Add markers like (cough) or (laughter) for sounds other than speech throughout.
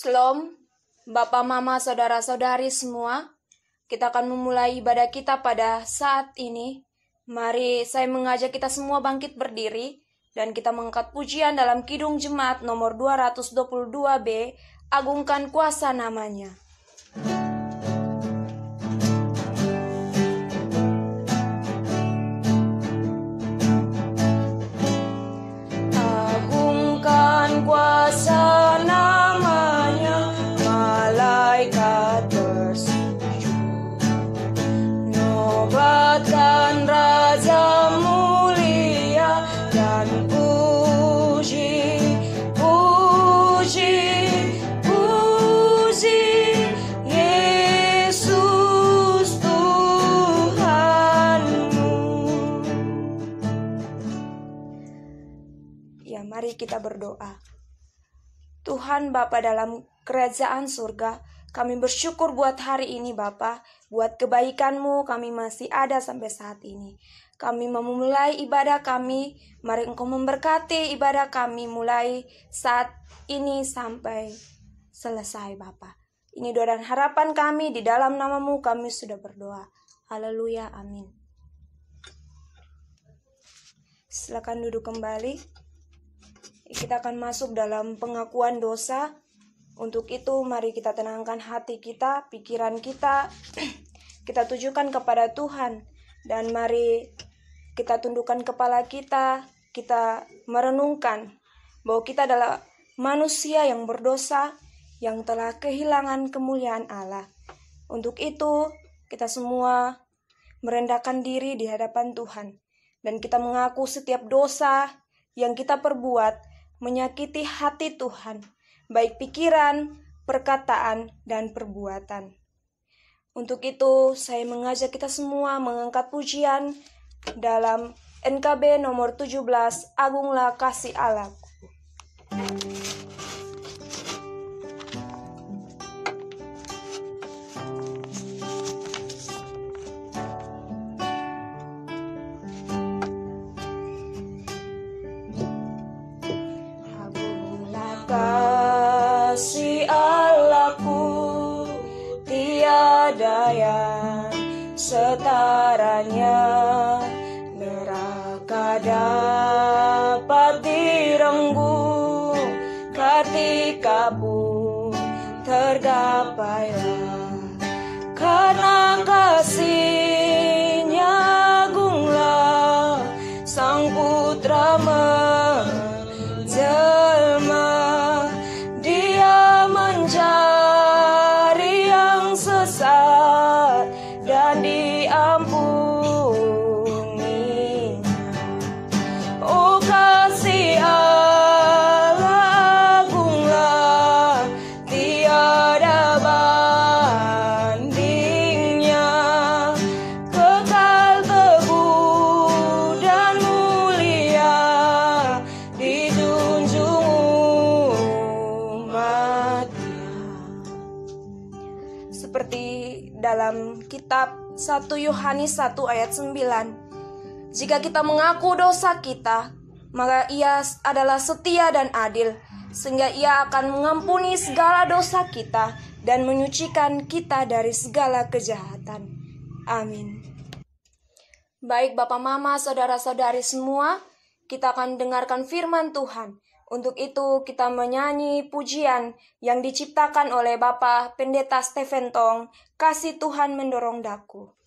Shalom, Bapak Mama, Saudara-saudari semua, kita akan memulai ibadah kita pada saat ini. Mari saya mengajak kita semua bangkit berdiri dan kita mengangkat pujian dalam Kidung Jemaat nomor 222B, Agungkan Kuasa Namanya. kita berdoa. Tuhan Bapa dalam kerajaan surga, kami bersyukur buat hari ini Bapa, buat kebaikanmu kami masih ada sampai saat ini. Kami memulai ibadah kami, mari Engkau memberkati ibadah kami mulai saat ini sampai selesai Bapa. Ini doa dan harapan kami di dalam namamu kami sudah berdoa. Haleluya, amin. Silakan duduk kembali kita akan masuk dalam pengakuan dosa. Untuk itu, mari kita tenangkan hati kita, pikiran kita, (clears throat) kita tujukan kepada Tuhan, dan mari kita tundukkan kepala kita, kita merenungkan bahwa kita adalah manusia yang berdosa yang telah kehilangan kemuliaan Allah. Untuk itu, kita semua merendahkan diri di hadapan Tuhan, dan kita mengaku setiap dosa yang kita perbuat menyakiti hati Tuhan, baik pikiran, perkataan, dan perbuatan. Untuk itu, saya mengajak kita semua mengangkat pujian dalam NKB nomor 17, Agunglah Kasih you setaranya neraka dapat direnggu ketika pun tergapailah karena kasih Yohanes 1 ayat 9. Jika kita mengaku dosa kita, maka ia adalah setia dan adil, sehingga ia akan mengampuni segala dosa kita dan menyucikan kita dari segala kejahatan. Amin. Baik Bapak Mama, Saudara-saudari semua, kita akan dengarkan firman Tuhan. Untuk itu kita menyanyi pujian yang diciptakan oleh Bapak Pendeta Steven Tong, Kasih Tuhan Mendorong Daku.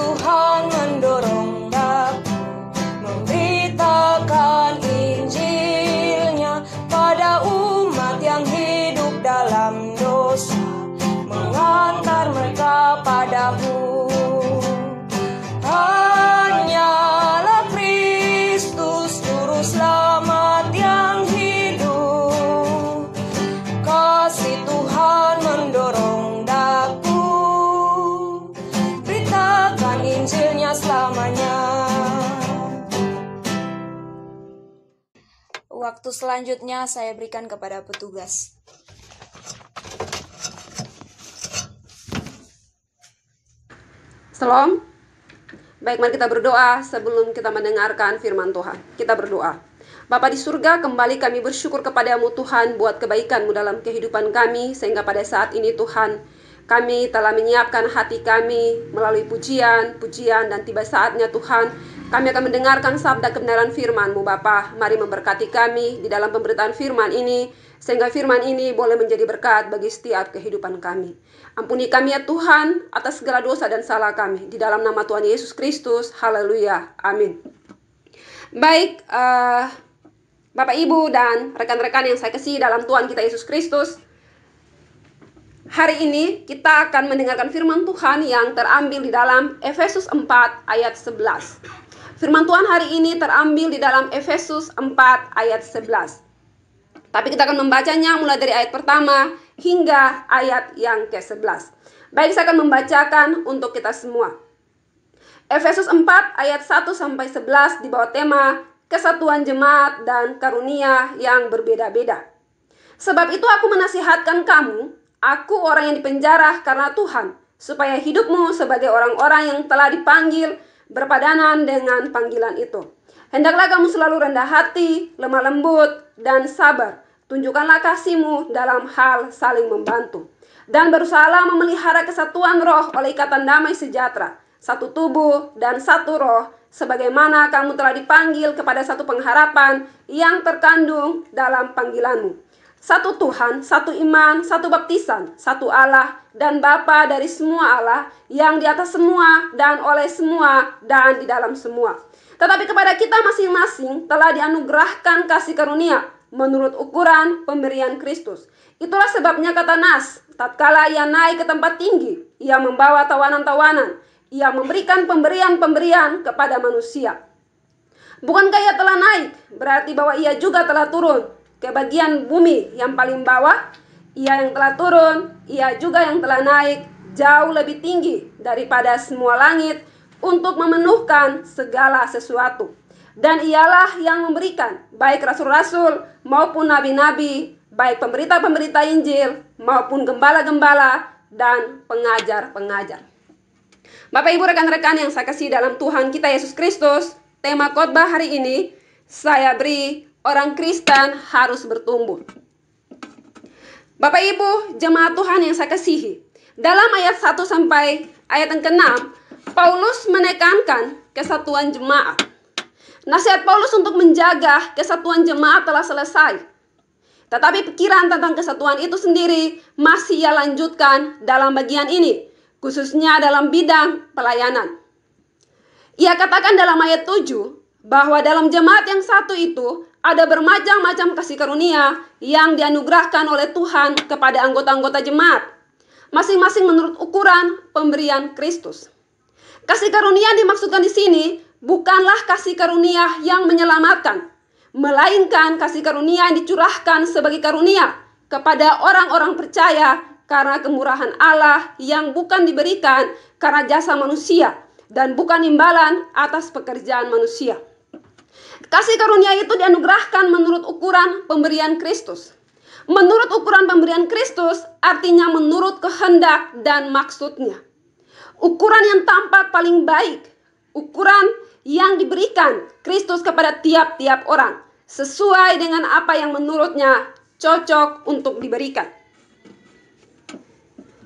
Tuhan mendorong Waktu selanjutnya saya berikan kepada petugas. Salam. Baik, mari kita berdoa sebelum kita mendengarkan firman Tuhan. Kita berdoa. Bapa di surga, kembali kami bersyukur kepadamu Tuhan buat kebaikanmu dalam kehidupan kami, sehingga pada saat ini Tuhan, kami telah menyiapkan hati kami melalui pujian, pujian, dan tiba saatnya Tuhan kami akan mendengarkan sabda kebenaran firman-Mu Bapa. Mari memberkati kami di dalam pemberitaan firman ini, sehingga firman ini boleh menjadi berkat bagi setiap kehidupan kami. Ampuni kami ya Tuhan atas segala dosa dan salah kami. Di dalam nama Tuhan Yesus Kristus, haleluya, amin. Baik, uh, Bapak Ibu dan rekan-rekan yang saya kasih dalam Tuhan kita Yesus Kristus, Hari ini kita akan mendengarkan firman Tuhan yang terambil di dalam Efesus 4 ayat 11. Firman Tuhan hari ini terambil di dalam Efesus 4 ayat 11. Tapi kita akan membacanya mulai dari ayat pertama hingga ayat yang ke-11. Baik, saya akan membacakan untuk kita semua. Efesus 4 ayat 1 sampai 11 di bawah tema kesatuan jemaat dan karunia yang berbeda-beda. Sebab itu aku menasihatkan kamu Aku orang yang dipenjara karena Tuhan, supaya hidupmu sebagai orang-orang yang telah dipanggil berpadanan dengan panggilan itu. Hendaklah kamu selalu rendah hati, lemah lembut, dan sabar. Tunjukkanlah kasihmu dalam hal saling membantu. Dan berusaha memelihara kesatuan roh oleh ikatan damai sejahtera. Satu tubuh dan satu roh, sebagaimana kamu telah dipanggil kepada satu pengharapan yang terkandung dalam panggilanmu satu Tuhan, satu iman, satu baptisan, satu Allah, dan Bapa dari semua Allah, yang di atas semua, dan oleh semua, dan di dalam semua. Tetapi kepada kita masing-masing telah dianugerahkan kasih karunia, menurut ukuran pemberian Kristus. Itulah sebabnya kata Nas, tatkala ia naik ke tempat tinggi, ia membawa tawanan-tawanan, ia memberikan pemberian-pemberian kepada manusia. Bukankah ia telah naik, berarti bahwa ia juga telah turun, ke bagian bumi yang paling bawah, ia yang telah turun, ia juga yang telah naik jauh lebih tinggi daripada semua langit untuk memenuhkan segala sesuatu. Dan ialah yang memberikan baik rasul-rasul maupun nabi-nabi, baik pemberita-pemberita Injil maupun gembala-gembala dan pengajar-pengajar. Bapak Ibu rekan-rekan yang saya kasih dalam Tuhan kita Yesus Kristus, tema khotbah hari ini saya beri orang Kristen harus bertumbuh. Bapak Ibu, jemaat Tuhan yang saya kasihi, dalam ayat 1 sampai ayat yang ke-6, Paulus menekankan kesatuan jemaat. Nasihat Paulus untuk menjaga kesatuan jemaat telah selesai. Tetapi pikiran tentang kesatuan itu sendiri masih ia lanjutkan dalam bagian ini, khususnya dalam bidang pelayanan. Ia katakan dalam ayat 7 bahwa dalam jemaat yang satu itu ada bermacam-macam kasih karunia yang dianugerahkan oleh Tuhan kepada anggota-anggota jemaat, masing-masing menurut ukuran pemberian Kristus. Kasih karunia dimaksudkan di sini bukanlah kasih karunia yang menyelamatkan, melainkan kasih karunia yang dicurahkan sebagai karunia kepada orang-orang percaya karena kemurahan Allah yang bukan diberikan karena jasa manusia dan bukan imbalan atas pekerjaan manusia. Kasih karunia itu dianugerahkan menurut ukuran pemberian Kristus. Menurut ukuran pemberian Kristus artinya menurut kehendak dan maksudnya. Ukuran yang tampak paling baik, ukuran yang diberikan Kristus kepada tiap-tiap orang sesuai dengan apa yang menurutnya cocok untuk diberikan.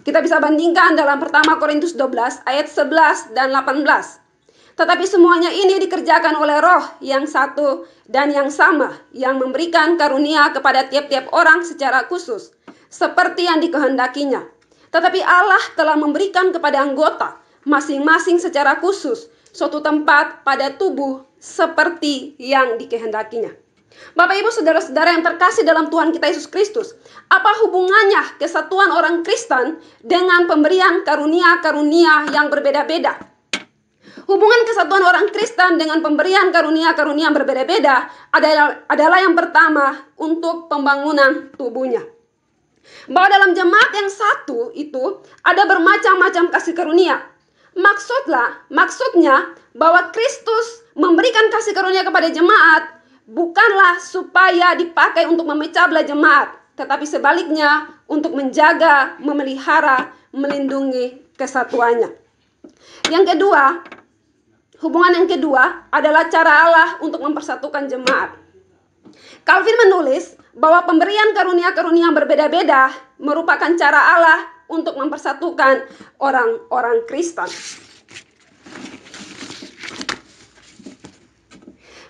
Kita bisa bandingkan dalam pertama Korintus 12 ayat 11 dan 18. Tetapi semuanya ini dikerjakan oleh roh yang satu dan yang sama, yang memberikan karunia kepada tiap-tiap orang secara khusus, seperti yang dikehendakinya. Tetapi Allah telah memberikan kepada anggota, masing-masing secara khusus, suatu tempat pada tubuh seperti yang dikehendakinya. Bapak Ibu saudara-saudara yang terkasih dalam Tuhan kita Yesus Kristus, apa hubungannya kesatuan orang Kristen dengan pemberian karunia-karunia yang berbeda-beda? Hubungan kesatuan orang Kristen dengan pemberian karunia-karunia berbeda-beda adalah, adalah yang pertama untuk pembangunan tubuhnya. Bahwa dalam jemaat yang satu itu ada bermacam-macam kasih karunia. Maksudlah, maksudnya bahwa Kristus memberikan kasih karunia kepada jemaat bukanlah supaya dipakai untuk memecah belah jemaat, tetapi sebaliknya untuk menjaga, memelihara, melindungi kesatuannya. Yang kedua, Hubungan yang kedua adalah cara Allah untuk mempersatukan jemaat. Calvin menulis bahwa pemberian karunia-karunia yang berbeda-beda merupakan cara Allah untuk mempersatukan orang-orang Kristen.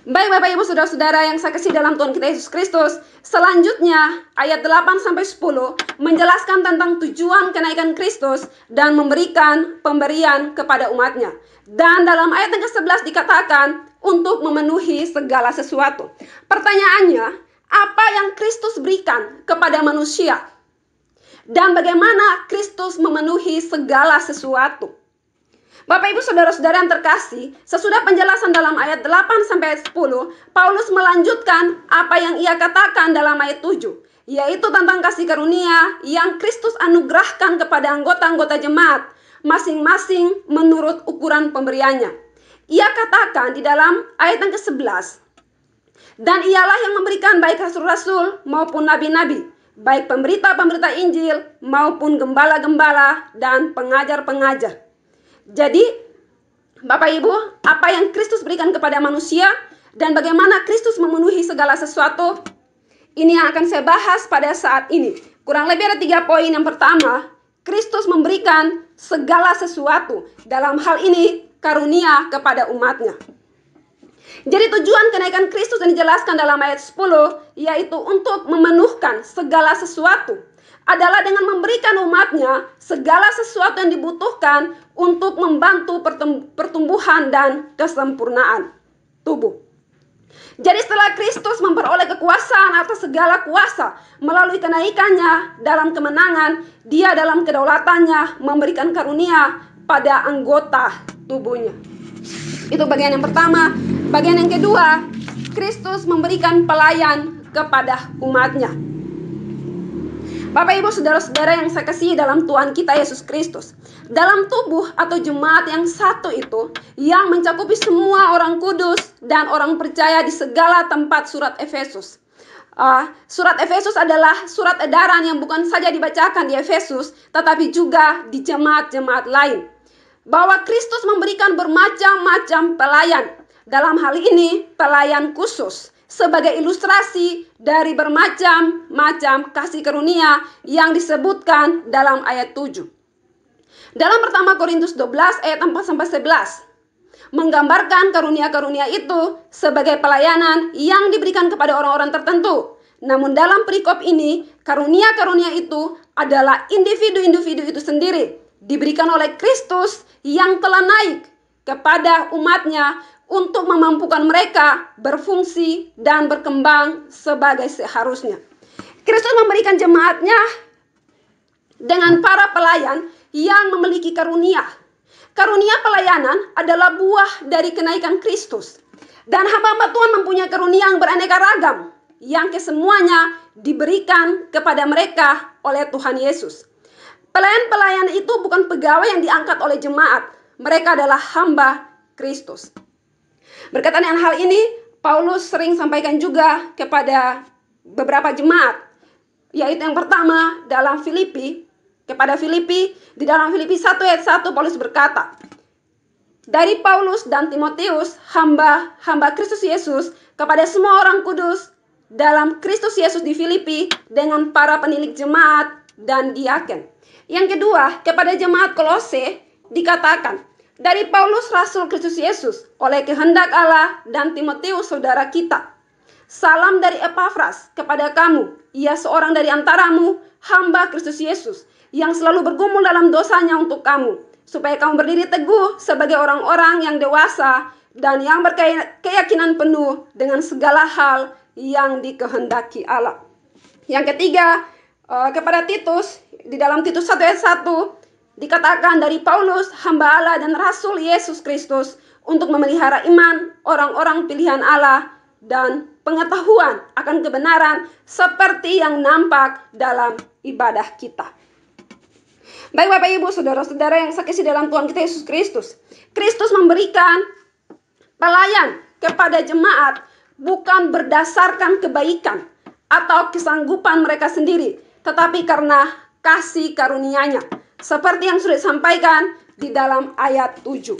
Baik Bapak Ibu Saudara-saudara yang saya kasih dalam Tuhan kita Yesus Kristus, Selanjutnya, ayat 8 sampai 10 menjelaskan tentang tujuan kenaikan Kristus dan memberikan pemberian kepada umatnya. Dan dalam ayat yang ke-11 dikatakan untuk memenuhi segala sesuatu. Pertanyaannya, apa yang Kristus berikan kepada manusia? Dan bagaimana Kristus memenuhi segala sesuatu? Bapak Ibu Saudara-saudara yang terkasih, sesudah penjelasan dalam ayat 8 sampai ayat 10, Paulus melanjutkan apa yang ia katakan dalam ayat 7 yaitu tentang kasih karunia yang Kristus anugerahkan kepada anggota-anggota jemaat, masing-masing menurut ukuran pemberiannya. Ia katakan di dalam ayat yang ke-11, dan ialah yang memberikan baik rasul-rasul maupun nabi-nabi, baik pemberita-pemberita Injil maupun gembala-gembala dan pengajar-pengajar. Jadi, Bapak Ibu, apa yang Kristus berikan kepada manusia dan bagaimana Kristus memenuhi segala sesuatu, ini yang akan saya bahas pada saat ini. Kurang lebih ada tiga poin. Yang pertama, Kristus memberikan segala sesuatu dalam hal ini karunia kepada umatnya. Jadi tujuan kenaikan Kristus yang dijelaskan dalam ayat 10 yaitu untuk memenuhkan segala sesuatu adalah dengan memberikan umatnya segala sesuatu yang dibutuhkan untuk membantu pertumbuhan dan kesempurnaan tubuh. Jadi setelah Kristus memperoleh kekuasaan atas segala kuasa melalui kenaikannya dalam kemenangan, dia dalam kedaulatannya memberikan karunia pada anggota tubuhnya. Itu bagian yang pertama. Bagian yang kedua, Kristus memberikan pelayan kepada umatnya. Bapak Ibu saudara-saudara yang saya kasih dalam Tuhan kita Yesus Kristus. Dalam tubuh atau jemaat yang satu itu yang mencakupi semua orang kudus dan orang percaya di segala tempat surat Efesus. Uh, surat Efesus adalah surat edaran yang bukan saja dibacakan di Efesus, tetapi juga di jemaat-jemaat lain. Bahwa Kristus memberikan bermacam-macam pelayan. Dalam hal ini, pelayan khusus sebagai ilustrasi dari bermacam-macam kasih karunia yang disebutkan dalam ayat 7. Dalam pertama Korintus 12 ayat 4 sampai 11 menggambarkan karunia-karunia itu sebagai pelayanan yang diberikan kepada orang-orang tertentu. Namun dalam perikop ini, karunia-karunia itu adalah individu-individu itu sendiri diberikan oleh Kristus yang telah naik kepada umatnya untuk memampukan mereka berfungsi dan berkembang sebagai seharusnya. Kristus memberikan jemaatnya dengan para pelayan yang memiliki karunia. Karunia pelayanan adalah buah dari kenaikan Kristus. Dan hamba-hamba Tuhan mempunyai karunia yang beraneka ragam yang kesemuanya diberikan kepada mereka oleh Tuhan Yesus. Pelayan-pelayan itu bukan pegawai yang diangkat oleh jemaat, mereka adalah hamba Kristus. Berkaitan dengan hal ini, Paulus sering sampaikan juga kepada beberapa jemaat, yaitu yang pertama dalam Filipi, kepada Filipi, di dalam Filipi 1 ayat 1 Paulus berkata, dari Paulus dan Timotius, hamba hamba Kristus Yesus, kepada semua orang kudus dalam Kristus Yesus di Filipi dengan para penilik jemaat dan diaken. Yang kedua, kepada jemaat Kolose dikatakan, dari Paulus Rasul Kristus Yesus oleh kehendak Allah dan Timotius saudara kita. Salam dari Epafras kepada kamu, ia seorang dari antaramu, hamba Kristus Yesus, yang selalu bergumul dalam dosanya untuk kamu, supaya kamu berdiri teguh sebagai orang-orang yang dewasa dan yang berkeyakinan penuh dengan segala hal yang dikehendaki Allah. Yang ketiga, eh, kepada Titus, di dalam Titus 1 ayat 1, Dikatakan dari Paulus, hamba Allah dan Rasul Yesus Kristus untuk memelihara iman orang-orang pilihan Allah dan pengetahuan akan kebenaran seperti yang nampak dalam ibadah kita. Baik Bapak Ibu, Saudara-saudara yang sakit dalam Tuhan kita Yesus Kristus. Kristus memberikan pelayan kepada jemaat bukan berdasarkan kebaikan atau kesanggupan mereka sendiri, tetapi karena kasih karunia-Nya. Seperti yang sudah sampaikan di dalam ayat 7.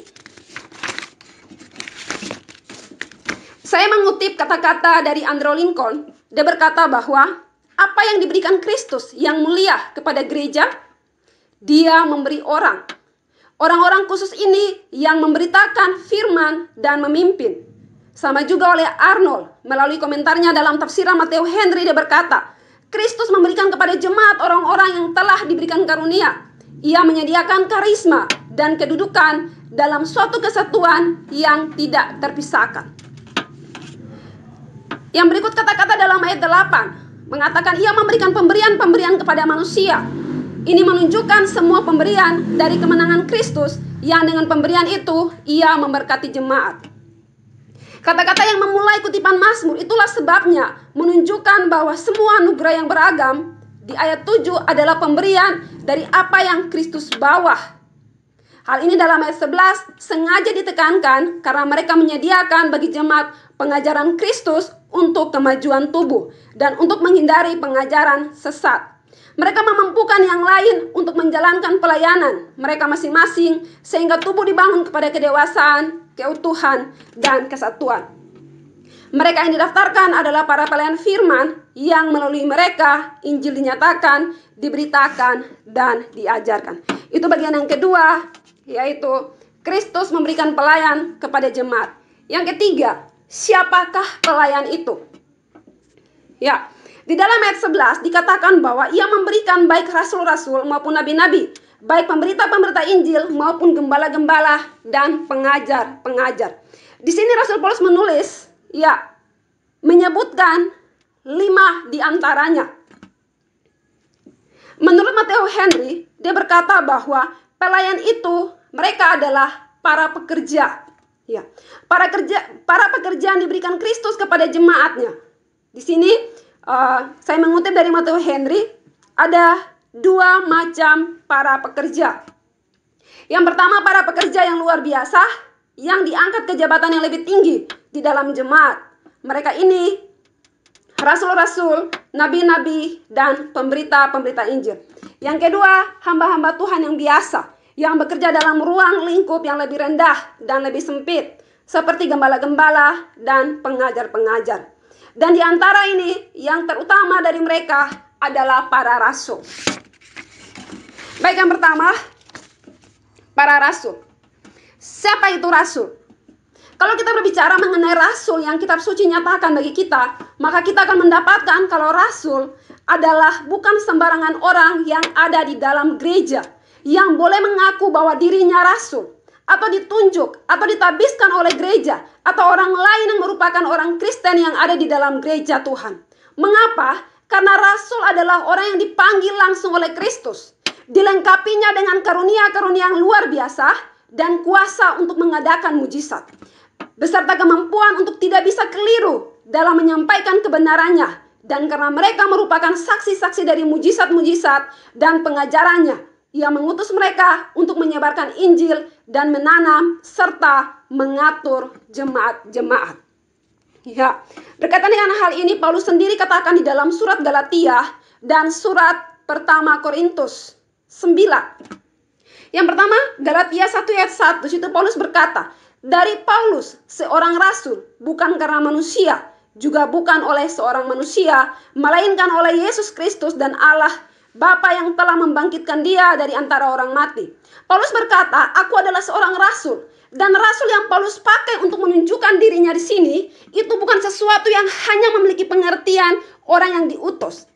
Saya mengutip kata-kata dari Andrew Lincoln. Dia berkata bahwa apa yang diberikan Kristus yang mulia kepada gereja, dia memberi orang. Orang-orang khusus ini yang memberitakan firman dan memimpin. Sama juga oleh Arnold melalui komentarnya dalam tafsiran Mateo Henry dia berkata, Kristus memberikan kepada jemaat orang-orang yang telah diberikan karunia ia menyediakan karisma dan kedudukan dalam suatu kesatuan yang tidak terpisahkan. Yang berikut kata-kata dalam ayat 8 mengatakan ia memberikan pemberian-pemberian kepada manusia. Ini menunjukkan semua pemberian dari kemenangan Kristus yang dengan pemberian itu ia memberkati jemaat. Kata-kata yang memulai kutipan Mazmur itulah sebabnya menunjukkan bahwa semua anugerah yang beragam di ayat 7 adalah pemberian dari apa yang Kristus bawa. Hal ini dalam ayat 11 sengaja ditekankan karena mereka menyediakan bagi jemaat pengajaran Kristus untuk kemajuan tubuh dan untuk menghindari pengajaran sesat. Mereka memampukan yang lain untuk menjalankan pelayanan mereka masing-masing sehingga tubuh dibangun kepada kedewasaan, keutuhan, dan kesatuan. Mereka yang didaftarkan adalah para pelayan firman yang melalui mereka Injil dinyatakan, diberitakan, dan diajarkan. Itu bagian yang kedua, yaitu Kristus memberikan pelayan kepada jemaat. Yang ketiga, siapakah pelayan itu? Ya, di dalam ayat 11 dikatakan bahwa ia memberikan baik rasul-rasul maupun nabi-nabi, baik pemberita-pemberita Injil maupun gembala-gembala dan pengajar-pengajar. Di sini Rasul Paulus menulis Ya menyebutkan lima di antaranya. Menurut Matthew Henry, dia berkata bahwa pelayan itu mereka adalah para pekerja. Ya, para kerja para pekerjaan diberikan Kristus kepada jemaatnya. Di sini uh, saya mengutip dari Matthew Henry ada dua macam para pekerja. Yang pertama para pekerja yang luar biasa yang diangkat ke jabatan yang lebih tinggi di dalam jemaat. Mereka ini rasul-rasul, nabi-nabi, dan pemberita-pemberita Injil. Yang kedua, hamba-hamba Tuhan yang biasa, yang bekerja dalam ruang lingkup yang lebih rendah dan lebih sempit, seperti gembala-gembala dan pengajar-pengajar. Dan di antara ini, yang terutama dari mereka adalah para rasul. Baik, yang pertama, para rasul. Siapa itu rasul? Kalau kita berbicara mengenai rasul yang kitab suci nyatakan bagi kita, maka kita akan mendapatkan kalau rasul adalah bukan sembarangan orang yang ada di dalam gereja yang boleh mengaku bahwa dirinya rasul atau ditunjuk atau ditabiskan oleh gereja atau orang lain yang merupakan orang Kristen yang ada di dalam gereja Tuhan. Mengapa? Karena rasul adalah orang yang dipanggil langsung oleh Kristus. Dilengkapinya dengan karunia-karunia yang luar biasa dan kuasa untuk mengadakan mujizat, beserta kemampuan untuk tidak bisa keliru dalam menyampaikan kebenarannya. Dan karena mereka merupakan saksi-saksi dari mujizat-mujizat dan pengajarannya, ia mengutus mereka untuk menyebarkan Injil dan menanam serta mengatur jemaat-jemaat. Ya, berkaitan dengan hal ini Paulus sendiri katakan di dalam surat Galatia dan surat pertama Korintus 9 yang pertama, Galatia 1 ayat 1, situ Paulus berkata, dari Paulus, seorang rasul, bukan karena manusia, juga bukan oleh seorang manusia, melainkan oleh Yesus Kristus dan Allah Bapa yang telah membangkitkan dia dari antara orang mati. Paulus berkata, "Aku adalah seorang rasul." Dan rasul yang Paulus pakai untuk menunjukkan dirinya di sini itu bukan sesuatu yang hanya memiliki pengertian orang yang diutus.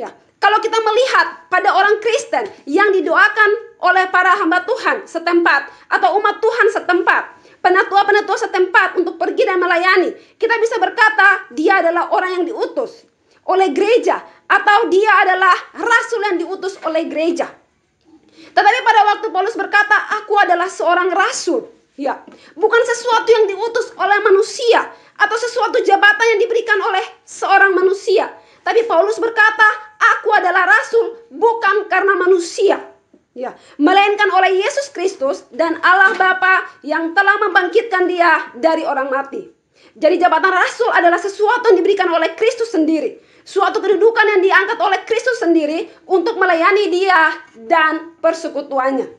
Ya, kalau kita melihat pada orang Kristen yang didoakan oleh para hamba Tuhan setempat atau umat Tuhan setempat. Penatua-penatua setempat untuk pergi dan melayani. Kita bisa berkata dia adalah orang yang diutus oleh gereja atau dia adalah rasul yang diutus oleh gereja. Tetapi pada waktu Paulus berkata, "Aku adalah seorang rasul." Ya, bukan sesuatu yang diutus oleh manusia atau sesuatu jabatan yang diberikan oleh seorang manusia. Tapi Paulus berkata, "Aku adalah rasul bukan karena manusia." Ya, melainkan oleh Yesus Kristus dan Allah Bapa yang telah membangkitkan dia dari orang mati. Jadi jabatan rasul adalah sesuatu yang diberikan oleh Kristus sendiri, suatu kedudukan yang diangkat oleh Kristus sendiri untuk melayani dia dan persekutuannya.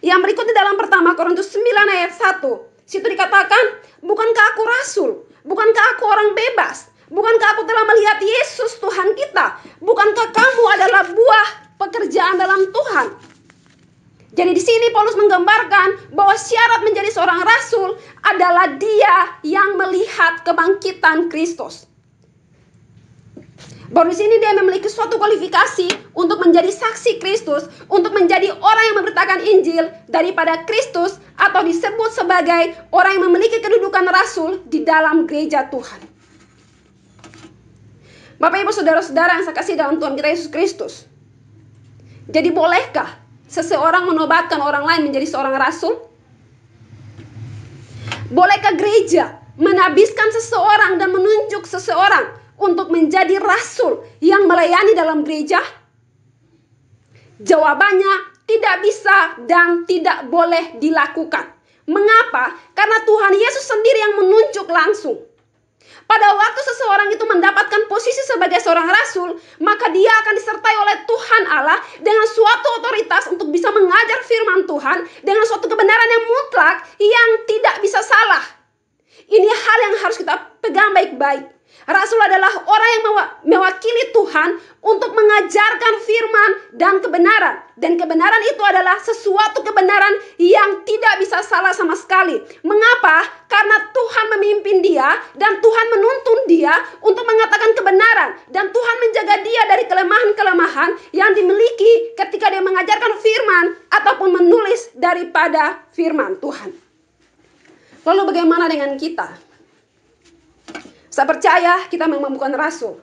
Yang berikutnya dalam pertama Korintus 9 ayat 1, situ dikatakan, "Bukankah aku rasul? Bukankah aku orang bebas? Bukankah aku telah melihat Yesus Tuhan kita? Bukankah kamu adalah buah pekerjaan dalam Tuhan. Jadi di sini Paulus menggambarkan bahwa syarat menjadi seorang rasul adalah dia yang melihat kebangkitan Kristus. Baru di sini dia memiliki suatu kualifikasi untuk menjadi saksi Kristus, untuk menjadi orang yang memberitakan Injil daripada Kristus atau disebut sebagai orang yang memiliki kedudukan rasul di dalam gereja Tuhan. Bapak Ibu Saudara-saudara yang saya kasih dalam Tuhan kita Yesus Kristus. Jadi bolehkah seseorang menobatkan orang lain menjadi seorang rasul? Bolehkah gereja menabiskan seseorang dan menunjuk seseorang untuk menjadi rasul yang melayani dalam gereja? Jawabannya tidak bisa dan tidak boleh dilakukan. Mengapa? Karena Tuhan Yesus sendiri yang menunjuk langsung. Pada waktu seseorang itu mendapatkan posisi sebagai seorang rasul, maka dia akan disertai oleh Tuhan Allah dengan suatu otoritas untuk bisa mengajar firman Tuhan dengan suatu kebenaran yang mutlak yang tidak bisa salah. Ini hal yang harus kita pegang baik-baik. Rasul adalah orang yang mewakili Tuhan untuk mengajarkan firman dan kebenaran. Dan kebenaran itu adalah sesuatu kebenaran yang tidak bisa salah sama sekali. Mengapa? Karena Tuhan memimpin dia dan Tuhan menuntun dia untuk mengatakan kebenaran. Dan Tuhan menjaga dia dari kelemahan-kelemahan yang dimiliki ketika dia mengajarkan firman ataupun menulis daripada firman Tuhan. Lalu bagaimana dengan kita? Saya percaya kita memang bukan rasul.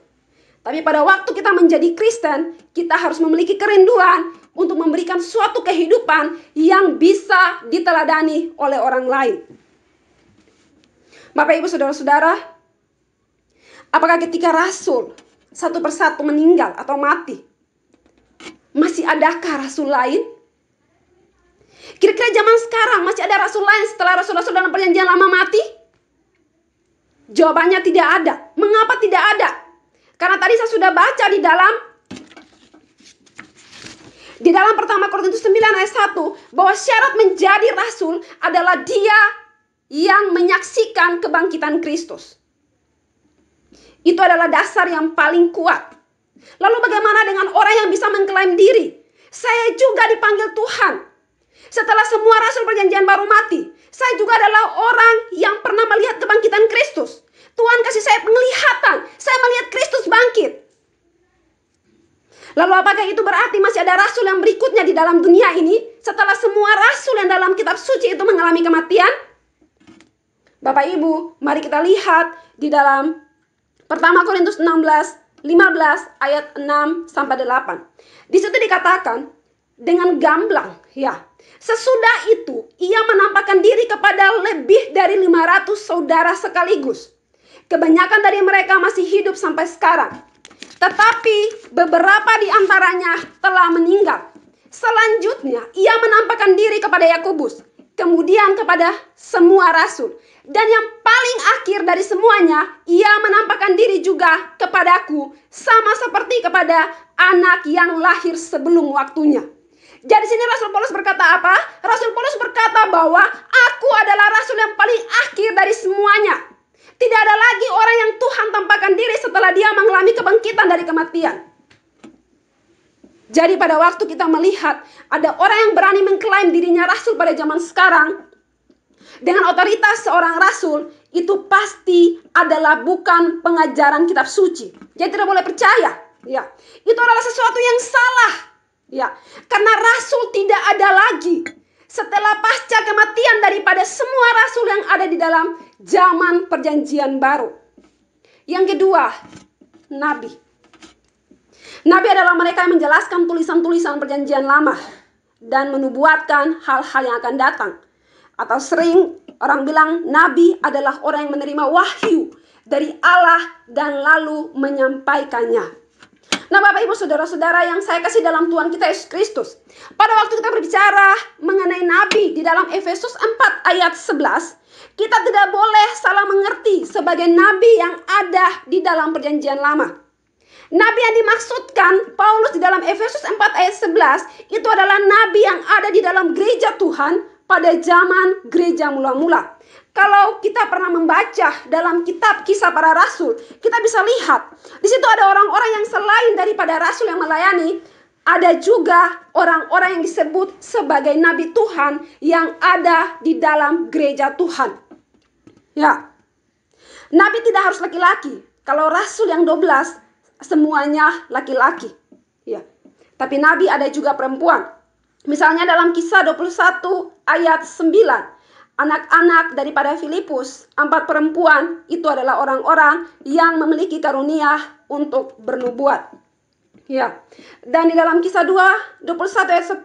Tapi pada waktu kita menjadi Kristen, kita harus memiliki kerinduan untuk memberikan suatu kehidupan yang bisa diteladani oleh orang lain. Bapak Ibu Saudara-saudara, apakah ketika rasul satu persatu meninggal atau mati, masih adakah rasul lain? Kira-kira zaman sekarang masih ada rasul lain setelah rasul-rasul dalam perjanjian lama mati? Jawabannya tidak ada. Mengapa tidak ada? Karena tadi saya sudah baca di dalam di dalam pertama Korintus 9 ayat 1 bahwa syarat menjadi rasul adalah dia yang menyaksikan kebangkitan Kristus. Itu adalah dasar yang paling kuat. Lalu bagaimana dengan orang yang bisa mengklaim diri? Saya juga dipanggil Tuhan. Setelah semua rasul perjanjian baru mati, saya juga adalah orang yang pernah melihat kebangkitan Kristus. Tuhan kasih saya penglihatan. Saya melihat Kristus bangkit. Lalu apakah itu berarti masih ada rasul yang berikutnya di dalam dunia ini? Setelah semua rasul yang dalam kitab suci itu mengalami kematian? Bapak Ibu, mari kita lihat di dalam pertama Korintus 16, 15 ayat 6 sampai 8. Di situ dikatakan, dengan gamblang ya. Sesudah itu ia menampakkan diri kepada lebih dari 500 saudara sekaligus. Kebanyakan dari mereka masih hidup sampai sekarang. Tetapi beberapa di antaranya telah meninggal. Selanjutnya ia menampakkan diri kepada Yakobus, kemudian kepada semua rasul. Dan yang paling akhir dari semuanya, ia menampakkan diri juga kepadaku, sama seperti kepada anak yang lahir sebelum waktunya. Jadi sini Rasul Paulus berkata apa? Rasul Paulus berkata bahwa aku adalah rasul yang paling akhir dari semuanya. Tidak ada lagi orang yang Tuhan tampakkan diri setelah dia mengalami kebangkitan dari kematian. Jadi pada waktu kita melihat ada orang yang berani mengklaim dirinya rasul pada zaman sekarang dengan otoritas seorang rasul itu pasti adalah bukan pengajaran kitab suci. Jadi tidak boleh percaya. Ya, itu adalah sesuatu yang salah Ya, karena rasul tidak ada lagi setelah pasca kematian daripada semua rasul yang ada di dalam zaman perjanjian baru. Yang kedua, nabi. Nabi adalah mereka yang menjelaskan tulisan-tulisan perjanjian lama dan menubuatkan hal-hal yang akan datang. Atau sering orang bilang nabi adalah orang yang menerima wahyu dari Allah dan lalu menyampaikannya. Nah Bapak Ibu Saudara-saudara yang saya kasih dalam Tuhan kita Yesus Kristus. Pada waktu kita berbicara mengenai Nabi di dalam Efesus 4 ayat 11. Kita tidak boleh salah mengerti sebagai Nabi yang ada di dalam perjanjian lama. Nabi yang dimaksudkan Paulus di dalam Efesus 4 ayat 11 itu adalah nabi yang ada di dalam gereja Tuhan pada zaman gereja mula-mula. Kalau kita pernah membaca dalam kitab kisah para rasul, kita bisa lihat di situ ada orang-orang yang selain daripada rasul yang melayani, ada juga orang-orang yang disebut sebagai nabi Tuhan yang ada di dalam gereja Tuhan. Ya. Nabi tidak harus laki-laki. Kalau rasul yang 12 semuanya laki-laki. Ya. Tapi nabi ada juga perempuan. Misalnya dalam kisah 21 ayat 9 anak-anak daripada Filipus, empat perempuan itu adalah orang-orang yang memiliki karunia untuk bernubuat. Ya. Dan di dalam kisah 2 21 ayat 10,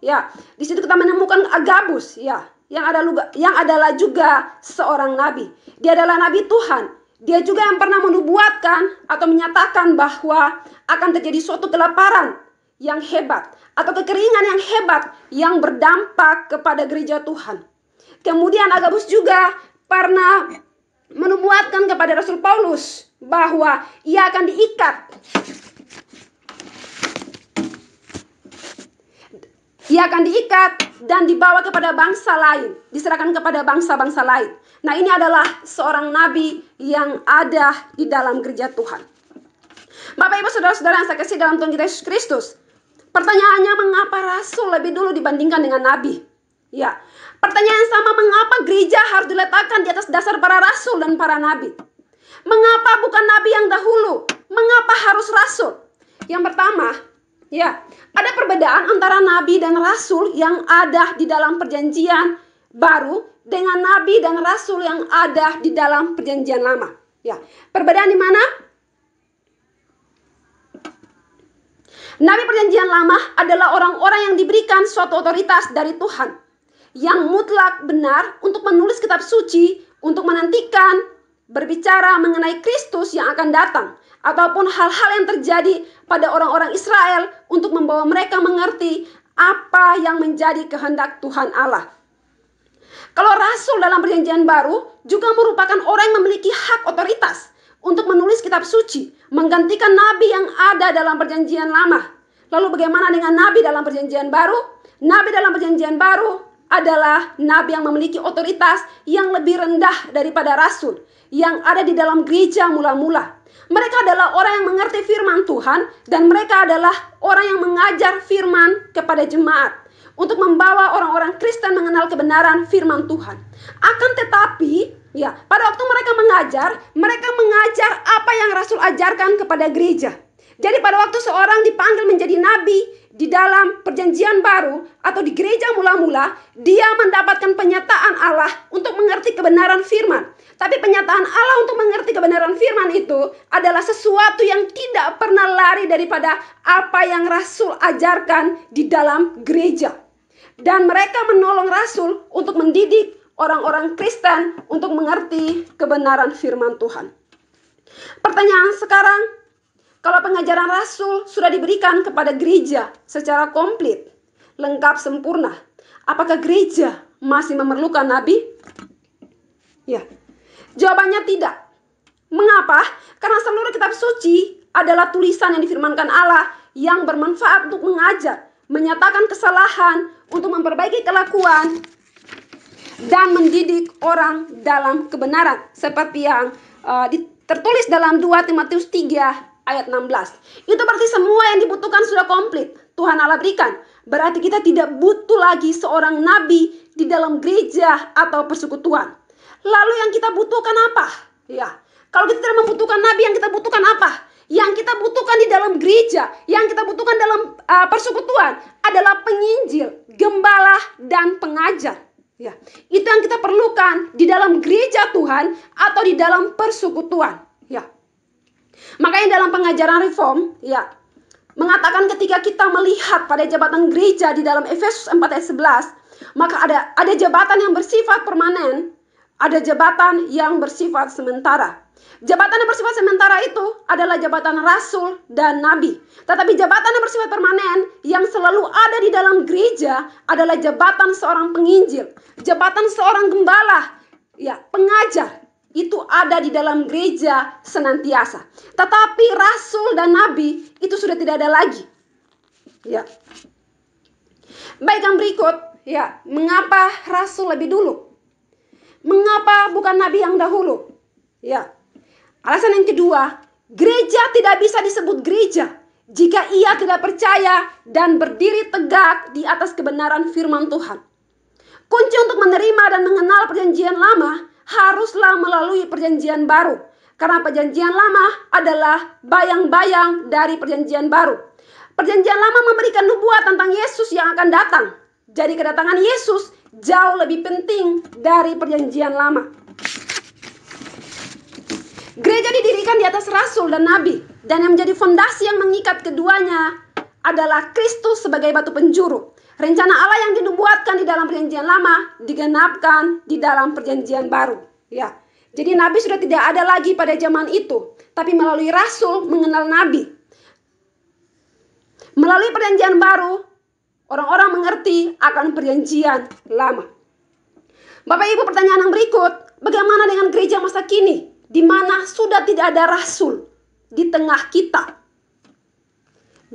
ya, di situ kita menemukan Agabus, ya, yang ada yang adalah juga seorang nabi. Dia adalah nabi Tuhan. Dia juga yang pernah menubuatkan atau menyatakan bahwa akan terjadi suatu kelaparan yang hebat atau kekeringan yang hebat yang berdampak kepada gereja Tuhan. Kemudian Agabus juga pernah menubuatkan kepada Rasul Paulus bahwa ia akan diikat. Ia akan diikat dan dibawa kepada bangsa lain, diserahkan kepada bangsa-bangsa lain. Nah, ini adalah seorang nabi yang ada di dalam gereja Tuhan. Bapak Ibu Saudara-saudara yang saya kasih dalam Tuhan Yesus Kristus. Pertanyaannya mengapa rasul lebih dulu dibandingkan dengan nabi? Ya, Pertanyaan sama mengapa gereja harus diletakkan di atas dasar para rasul dan para nabi? Mengapa bukan nabi yang dahulu? Mengapa harus rasul? Yang pertama, ya, ada perbedaan antara nabi dan rasul yang ada di dalam perjanjian baru dengan nabi dan rasul yang ada di dalam perjanjian lama. Ya, perbedaan di mana? Nabi perjanjian lama adalah orang-orang yang diberikan suatu otoritas dari Tuhan yang mutlak benar untuk menulis kitab suci untuk menantikan berbicara mengenai Kristus yang akan datang ataupun hal-hal yang terjadi pada orang-orang Israel untuk membawa mereka mengerti apa yang menjadi kehendak Tuhan Allah. Kalau rasul dalam perjanjian baru juga merupakan orang yang memiliki hak otoritas untuk menulis kitab suci, menggantikan nabi yang ada dalam perjanjian lama. Lalu bagaimana dengan nabi dalam perjanjian baru? Nabi dalam perjanjian baru adalah nabi yang memiliki otoritas yang lebih rendah daripada rasul yang ada di dalam gereja mula-mula. Mereka adalah orang yang mengerti firman Tuhan dan mereka adalah orang yang mengajar firman kepada jemaat untuk membawa orang-orang Kristen mengenal kebenaran firman Tuhan. Akan tetapi, ya, pada waktu mereka mengajar, mereka mengajar apa yang Rasul ajarkan kepada gereja. Jadi pada waktu seorang dipanggil menjadi nabi, di dalam perjanjian baru atau di gereja mula-mula, dia mendapatkan penyataan Allah untuk mengerti kebenaran firman. Tapi penyataan Allah untuk mengerti kebenaran firman itu adalah sesuatu yang tidak pernah lari daripada apa yang Rasul ajarkan di dalam gereja. Dan mereka menolong Rasul untuk mendidik orang-orang Kristen untuk mengerti kebenaran firman Tuhan. Pertanyaan sekarang, kalau pengajaran Rasul sudah diberikan kepada gereja secara komplit, lengkap sempurna, apakah gereja masih memerlukan nabi? Ya. Jawabannya tidak. Mengapa? Karena seluruh kitab suci adalah tulisan yang difirmankan Allah yang bermanfaat untuk mengajar, menyatakan kesalahan, untuk memperbaiki kelakuan dan mendidik orang dalam kebenaran seperti yang uh, tertulis dalam 2 Timotius 3 ayat 16. Itu berarti semua yang dibutuhkan sudah komplit. Tuhan Allah berikan. Berarti kita tidak butuh lagi seorang nabi di dalam gereja atau persekutuan. Lalu yang kita butuhkan apa? Ya, kalau kita tidak membutuhkan nabi yang kita butuhkan apa? Yang kita butuhkan di dalam gereja, yang kita butuhkan dalam uh, persekutuan adalah penginjil, gembala dan pengajar. Ya, itu yang kita perlukan di dalam gereja Tuhan atau di dalam persekutuan. Makanya dalam pengajaran reform, ya, mengatakan ketika kita melihat pada jabatan gereja di dalam Efesus 4 ayat 11, maka ada ada jabatan yang bersifat permanen, ada jabatan yang bersifat sementara. Jabatan yang bersifat sementara itu adalah jabatan rasul dan nabi. Tetapi jabatan yang bersifat permanen yang selalu ada di dalam gereja adalah jabatan seorang penginjil, jabatan seorang gembala, ya, pengajar, itu ada di dalam gereja senantiasa. Tetapi rasul dan nabi itu sudah tidak ada lagi. Ya. Baik yang berikut, ya, mengapa rasul lebih dulu? Mengapa bukan nabi yang dahulu? Ya. Alasan yang kedua, gereja tidak bisa disebut gereja jika ia tidak percaya dan berdiri tegak di atas kebenaran firman Tuhan. Kunci untuk menerima dan mengenal perjanjian lama haruslah melalui perjanjian baru. Karena perjanjian lama adalah bayang-bayang dari perjanjian baru. Perjanjian lama memberikan nubuat tentang Yesus yang akan datang. Jadi kedatangan Yesus jauh lebih penting dari perjanjian lama. Gereja didirikan di atas rasul dan nabi dan yang menjadi fondasi yang mengikat keduanya adalah Kristus sebagai batu penjuru. Rencana Allah yang dibuatkan di dalam perjanjian lama digenapkan di dalam perjanjian baru. Ya. Jadi nabi sudah tidak ada lagi pada zaman itu, tapi melalui rasul mengenal nabi. Melalui perjanjian baru, orang-orang mengerti akan perjanjian lama. Bapak Ibu, pertanyaan yang berikut, bagaimana dengan gereja masa kini di mana sudah tidak ada rasul di tengah kita?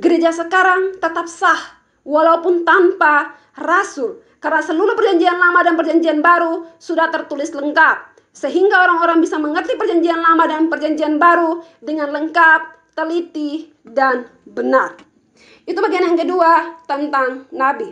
Gereja sekarang tetap sah walaupun tanpa rasul. Karena seluruh perjanjian lama dan perjanjian baru sudah tertulis lengkap. Sehingga orang-orang bisa mengerti perjanjian lama dan perjanjian baru dengan lengkap, teliti, dan benar. Itu bagian yang kedua tentang nabi.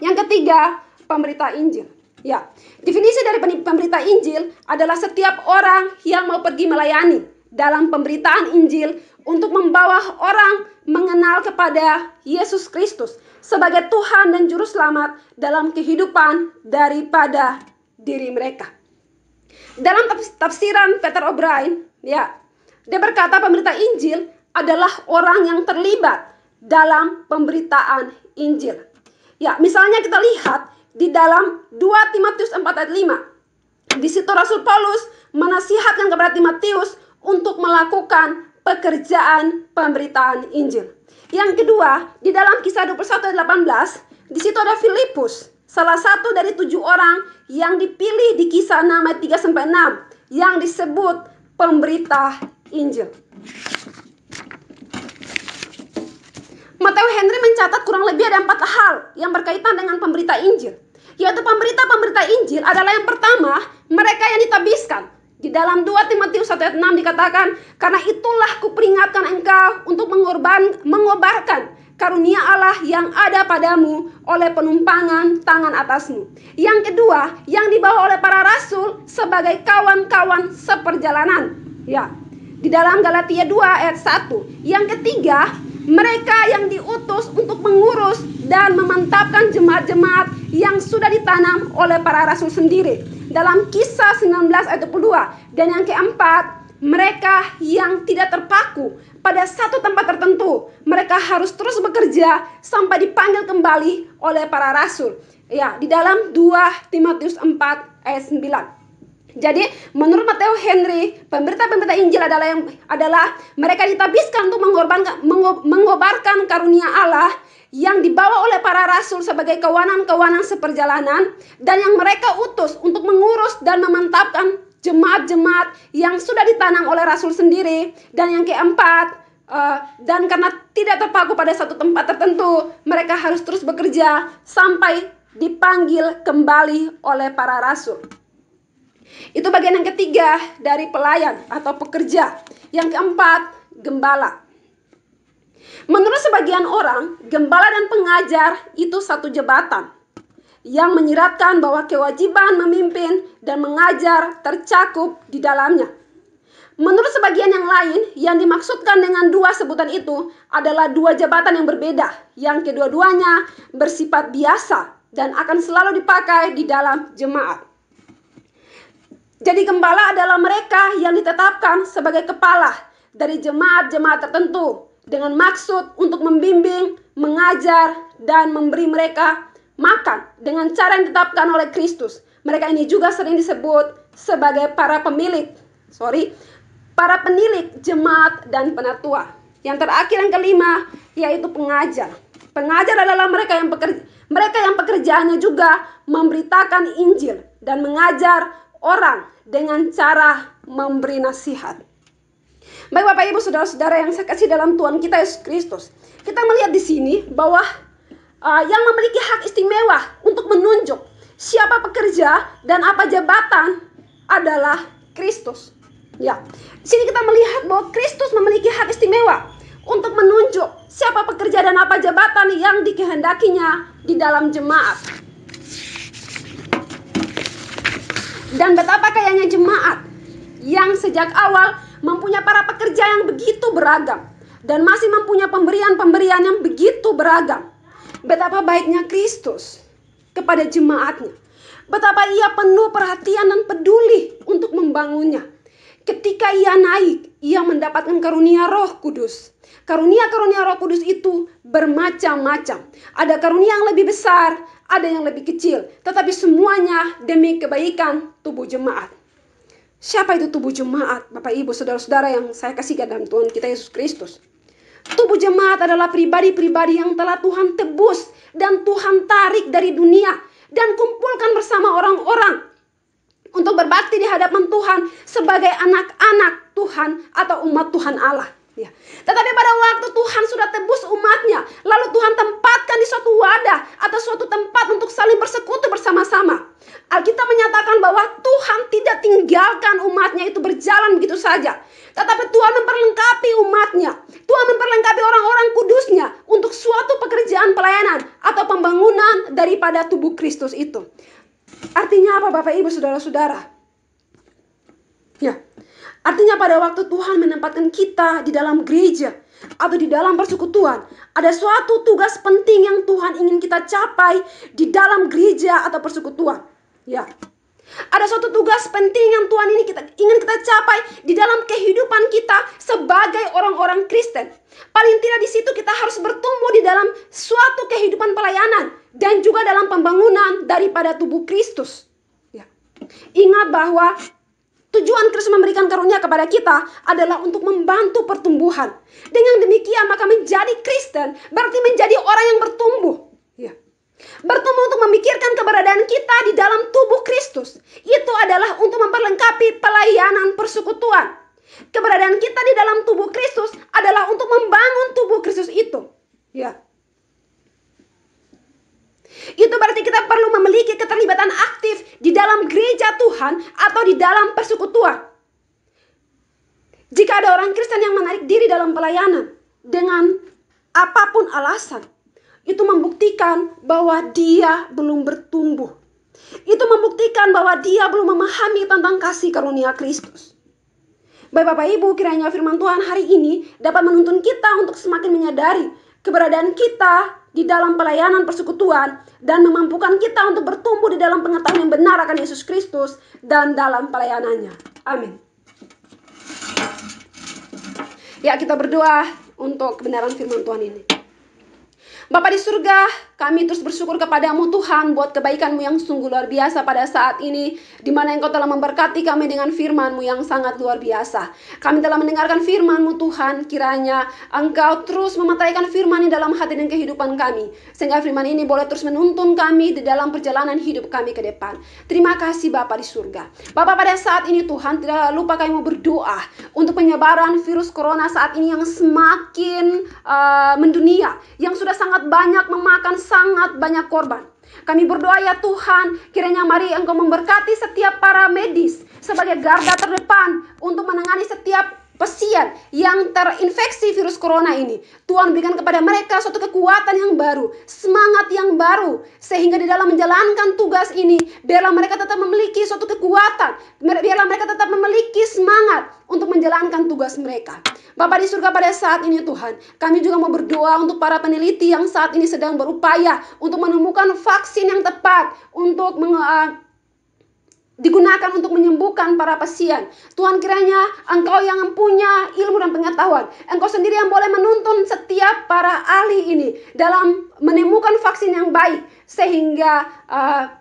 Yang ketiga, pemberita Injil. Ya, definisi dari pemberita Injil adalah setiap orang yang mau pergi melayani dalam pemberitaan Injil untuk membawa orang mengenal kepada Yesus Kristus sebagai Tuhan dan Juru Selamat dalam kehidupan daripada diri mereka. Dalam tafsiran Peter O'Brien, ya, dia berkata pemberita Injil adalah orang yang terlibat dalam pemberitaan Injil. Ya, misalnya kita lihat di dalam 2 Timotius 4 ayat 5. Di situ Rasul Paulus menasihatkan kepada Timotius untuk melakukan pekerjaan pemberitaan Injil. Yang kedua, di dalam kisah 21 18, di situ ada Filipus, salah satu dari tujuh orang yang dipilih di kisah nama 3 sampai 6 yang disebut pemberita Injil. Matthew Henry mencatat kurang lebih ada empat hal yang berkaitan dengan pemberita Injil. Yaitu pemberita-pemberita Injil adalah yang pertama, mereka yang ditabiskan. Di dalam 2 Timotius 1 ayat 6 dikatakan, "Karena itulah kuperingatkan engkau untuk mengorban mengobarkan karunia Allah yang ada padamu oleh penumpangan tangan atasmu." Yang kedua, yang dibawa oleh para rasul sebagai kawan-kawan seperjalanan. Ya. Di dalam Galatia 2 ayat 1. Yang ketiga, mereka yang diutus untuk mengurus dan memantapkan jemaat-jemaat yang sudah ditanam oleh para rasul sendiri dalam kisah 19 ayat 22. Dan yang keempat, mereka yang tidak terpaku pada satu tempat tertentu, mereka harus terus bekerja sampai dipanggil kembali oleh para rasul. Ya, di dalam 2 Timotius 4 ayat 9. Jadi menurut Matteo Henry, pemberita-pemberita Injil adalah yang adalah mereka ditabiskan untuk mengorbankan mengobarkan karunia Allah yang dibawa oleh para rasul sebagai kewanan-kewanan seperjalanan dan yang mereka utus untuk mengurus dan memantapkan jemaat-jemaat yang sudah ditanam oleh rasul sendiri dan yang keempat Uh, dan karena tidak terpaku pada satu tempat tertentu, mereka harus terus bekerja sampai dipanggil kembali oleh para rasul. Itu bagian yang ketiga dari pelayan atau pekerja. Yang keempat, gembala. Menurut sebagian orang, gembala dan pengajar itu satu jebatan yang menyiratkan bahwa kewajiban memimpin dan mengajar tercakup di dalamnya. Menurut sebagian yang lain, yang dimaksudkan dengan dua sebutan itu adalah dua jabatan yang berbeda, yang kedua-duanya bersifat biasa dan akan selalu dipakai di dalam jemaat. Jadi gembala adalah mereka yang ditetapkan sebagai kepala dari jemaat-jemaat tertentu dengan maksud untuk membimbing, mengajar, dan memberi mereka makan dengan cara yang ditetapkan oleh Kristus. Mereka ini juga sering disebut sebagai para pemilik, sorry, para penilik jemaat dan penatua. Yang terakhir yang kelima yaitu pengajar. Pengajar adalah mereka yang pekerja, mereka yang pekerjaannya juga memberitakan Injil dan mengajar orang dengan cara memberi nasihat. Baik Bapak Ibu Saudara-saudara yang saya kasih dalam Tuhan kita Yesus Kristus. Kita melihat di sini bahwa uh, yang memiliki hak istimewa untuk menunjuk siapa pekerja dan apa jabatan adalah Kristus. Ya. Di sini kita melihat bahwa Kristus memiliki hak istimewa untuk menunjuk siapa pekerja dan apa jabatan yang dikehendakinya di dalam jemaat. Dan betapa kayanya jemaat yang sejak awal mempunyai para pekerja yang begitu beragam dan masih mempunyai pemberian-pemberian yang begitu beragam. Betapa baiknya Kristus kepada jemaatnya. Betapa ia penuh perhatian dan peduli untuk membangunnya. Ketika ia naik, ia mendapatkan karunia Roh Kudus. Karunia-karunia Roh Kudus itu bermacam-macam. Ada karunia yang lebih besar, ada yang lebih kecil, tetapi semuanya demi kebaikan tubuh jemaat. Siapa itu tubuh jemaat? Bapak, ibu, saudara-saudara yang saya kasih ke dalam Tuhan kita Yesus Kristus. Tubuh jemaat adalah pribadi-pribadi yang telah Tuhan tebus dan Tuhan tarik dari dunia dan kumpulkan bersama orang-orang untuk berbakti di hadapan Tuhan sebagai anak-anak Tuhan atau umat Tuhan Allah. Ya. Tetapi pada waktu Tuhan sudah tebus umatnya, lalu Tuhan tempatkan di suatu wadah atau suatu tempat untuk saling bersekutu bersama-sama. Alkitab menyatakan bahwa Tuhan tidak tinggalkan umatnya itu berjalan begitu saja. Tetapi Tuhan memperlengkapi umatnya. Tuhan memperlengkapi orang-orang kudusnya untuk suatu pekerjaan pelayanan atau pembangunan daripada tubuh Kristus itu. Artinya apa Bapak Ibu Saudara-saudara? Ya, Artinya pada waktu Tuhan menempatkan kita di dalam gereja atau di dalam persekutuan, ada suatu tugas penting yang Tuhan ingin kita capai di dalam gereja atau persekutuan. Ya. Ada suatu tugas penting yang Tuhan ini kita ingin kita capai di dalam kehidupan kita sebagai orang-orang Kristen. Paling tidak di situ kita harus bertumbuh di dalam suatu kehidupan pelayanan dan juga dalam pembangunan daripada tubuh Kristus. Ya. Ingat bahwa Tujuan Kristus memberikan karunia kepada kita adalah untuk membantu pertumbuhan. Dengan demikian maka menjadi Kristen berarti menjadi orang yang bertumbuh. Ya. Bertumbuh untuk memikirkan keberadaan kita di dalam tubuh Kristus. Itu adalah untuk memperlengkapi pelayanan persekutuan. Keberadaan kita di dalam tubuh Kristus adalah untuk membangun tubuh Kristus itu. Ya. Itu berarti kita perlu memiliki keterlibatan aktif di dalam gereja Tuhan atau di dalam persekutuan. Jika ada orang Kristen yang menarik diri dalam pelayanan dengan apapun alasan, itu membuktikan bahwa dia belum bertumbuh. Itu membuktikan bahwa dia belum memahami tentang kasih karunia Kristus. Baik bapak ibu kiranya firman Tuhan hari ini dapat menuntun kita untuk semakin menyadari keberadaan kita di dalam pelayanan persekutuan dan memampukan kita untuk bertumbuh di dalam pengetahuan yang benar akan Yesus Kristus dan dalam pelayanannya. Amin. Ya, kita berdoa untuk kebenaran firman Tuhan ini. Bapak di surga, kami terus bersyukur kepadamu Tuhan buat kebaikanmu yang sungguh luar biasa pada saat ini. Di mana engkau telah memberkati kami dengan firmanmu yang sangat luar biasa. Kami telah mendengarkan firmanmu Tuhan. Kiranya engkau terus memataikan firman ini dalam hati dan kehidupan kami. Sehingga firman ini boleh terus menuntun kami di dalam perjalanan hidup kami ke depan. Terima kasih Bapak di surga. Bapak pada saat ini Tuhan tidak lupa kami mau berdoa untuk penyebaran virus corona saat ini yang semakin uh, mendunia. Yang sudah sangat banyak memakan sangat banyak korban. Kami berdoa ya Tuhan, kiranya mari Engkau memberkati setiap para medis sebagai garda terdepan untuk menangani setiap Pesian yang terinfeksi virus corona ini. Tuhan berikan kepada mereka suatu kekuatan yang baru, semangat yang baru, sehingga di dalam menjalankan tugas ini, biarlah mereka tetap memiliki suatu kekuatan, biarlah mereka tetap memiliki semangat untuk menjalankan tugas mereka. Bapak di surga pada saat ini Tuhan, kami juga mau berdoa untuk para peneliti yang saat ini sedang berupaya untuk menemukan vaksin yang tepat untuk meng, digunakan untuk menyembuhkan para pasien. Tuhan kiranya engkau yang punya ilmu dan pengetahuan. Engkau sendiri yang boleh menuntun setiap para ahli ini dalam menemukan vaksin yang baik sehingga uh,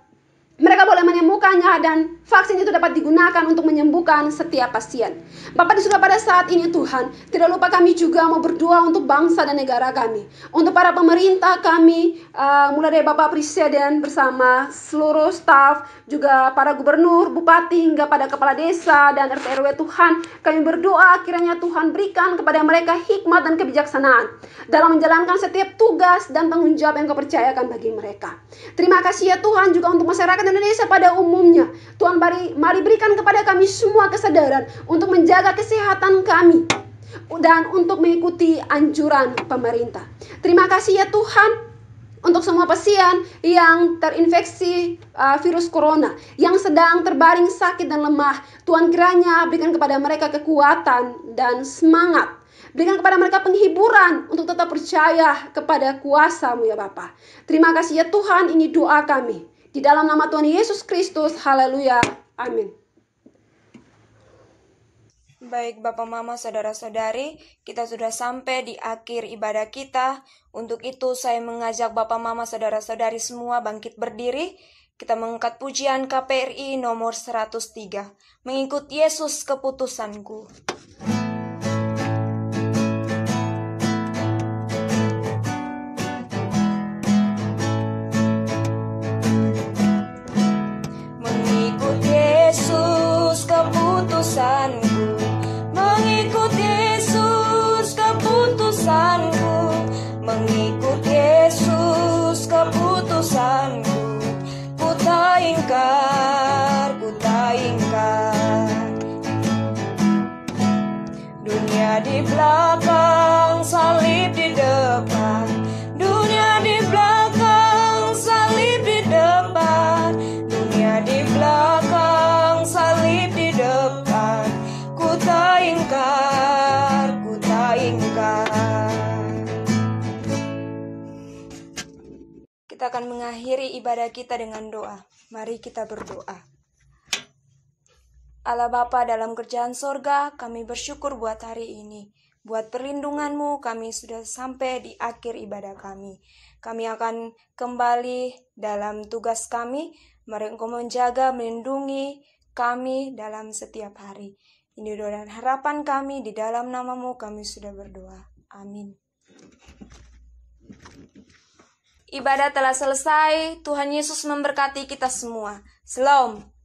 mereka boleh menyembuhkannya dan vaksin itu dapat digunakan untuk menyembuhkan setiap pasien. Bapak di surga pada saat ini Tuhan, tidak lupa kami juga mau berdoa untuk bangsa dan negara kami. Untuk para pemerintah kami, uh, mulai dari Bapak Presiden bersama seluruh staf, juga para gubernur, bupati, hingga pada kepala desa dan RT RW Tuhan. Kami berdoa akhirnya Tuhan berikan kepada mereka hikmat dan kebijaksanaan dalam menjalankan setiap tugas dan tanggung jawab yang kau bagi mereka. Terima kasih ya Tuhan juga untuk masyarakat Indonesia pada umumnya. Tuhan mari, mari berikan kepada kami semua kesadaran untuk menjaga kesehatan kami dan untuk mengikuti anjuran pemerintah. Terima kasih ya Tuhan untuk semua pasien yang terinfeksi uh, virus corona, yang sedang terbaring sakit dan lemah, Tuhan kiranya berikan kepada mereka kekuatan dan semangat Berikan kepada mereka penghiburan untuk tetap percaya kepada kuasamu ya Bapa. Terima kasih ya Tuhan ini doa kami. Di dalam nama Tuhan Yesus Kristus, haleluya. Amin. Baik Bapak Mama Saudara-saudari, kita sudah sampai di akhir ibadah kita. Untuk itu saya mengajak Bapak Mama Saudara-saudari semua bangkit berdiri. Kita mengangkat pujian KPRI nomor 103. Mengikut Yesus keputusanku. ibadah kita dengan doa. Mari kita berdoa. Allah Bapa dalam kerjaan sorga, kami bersyukur buat hari ini. Buat perlindunganmu, kami sudah sampai di akhir ibadah kami. Kami akan kembali dalam tugas kami, Mari Engkau menjaga, melindungi kami dalam setiap hari. Ini doa dan harapan kami, di dalam namamu kami sudah berdoa. Amin. Ibadah telah selesai. Tuhan Yesus memberkati kita semua. Shalom.